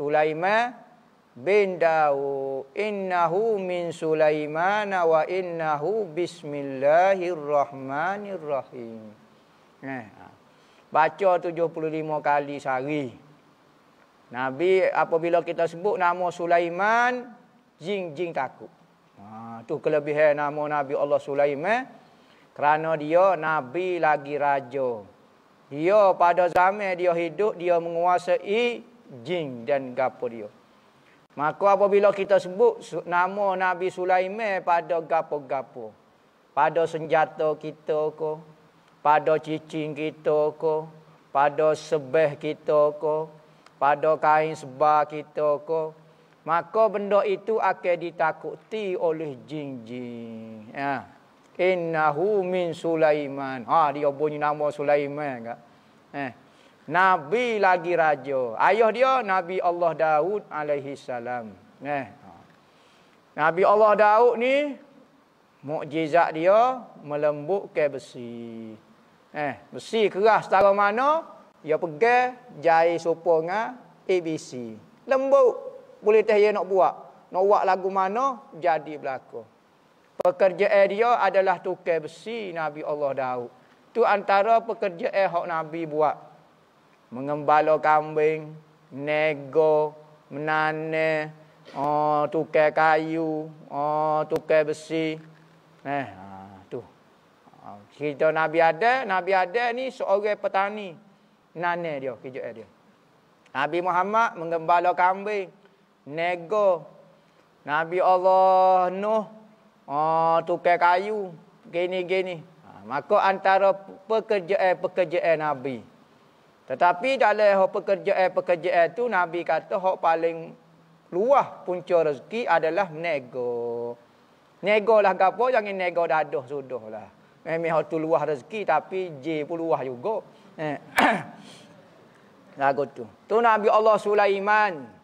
Sulaiman bin Dawu. Innahu min Sulaiman wa innahu bismillahirrahmanirrahim. Nah. Eh, ha. Baca 75 kali sehari. Nabi apabila kita sebut nama Sulaiman, jing-jing takut. Ha, tu kelebihan nama Nabi Allah Sulaiman. Kerana dia Nabi lagi raja. Dia pada zaman dia hidup, dia menguasai jin dan gapo dia. Maka apabila kita sebut nama Nabi Sulaiman pada gapo-gapo. Pada senjata kita ko, pada cicing kita ko, pada sebeh kita ko, pada kain seba kita ko, maka benda itu akan ditakuti oleh jin-jin. Ya. Innahu min Sulaiman. Ha dia bunyi nama Sulaiman kak. Eh. Nabi lagi raja. Ayah dia Nabi Allah Daud alaihi salam. Eh. Nabi Allah Daud ni mukjizat dia melembutkan besi. Eh, besi keras setara mana? Dia pergi jahit sopo dengan ABC. Lembut. Boleh teh dia nak buat. Nak buat lagu mana? Jadi berlaku. Pekerjaan dia adalah tukar besi Nabi Allah Daud. Tu antara pekerjaan yang Nabi buat mengembala kambing, nego, menane, oh tukar kayu, oh tukar besi. Eh, ha, tu. Kita Nabi ada, Nabi ada ni seorang petani. Nane dia, kerja dia. Nabi Muhammad mengembala kambing, nego. Nabi Allah Nuh oh tukar kayu, gini-gini. Ha, maka antara pekerjaan-pekerjaan eh, Nabi tetapi dalam hak pekerjaan eh, pekerjaan itu Nabi kata hak paling luah punca rezeki adalah nego. Nego lah gapo jangan nego dadah sudah lah. Eh, memang hak tu luah rezeki tapi J pun luah juga. Eh. Lagu tu. Tu Nabi Allah Sulaiman.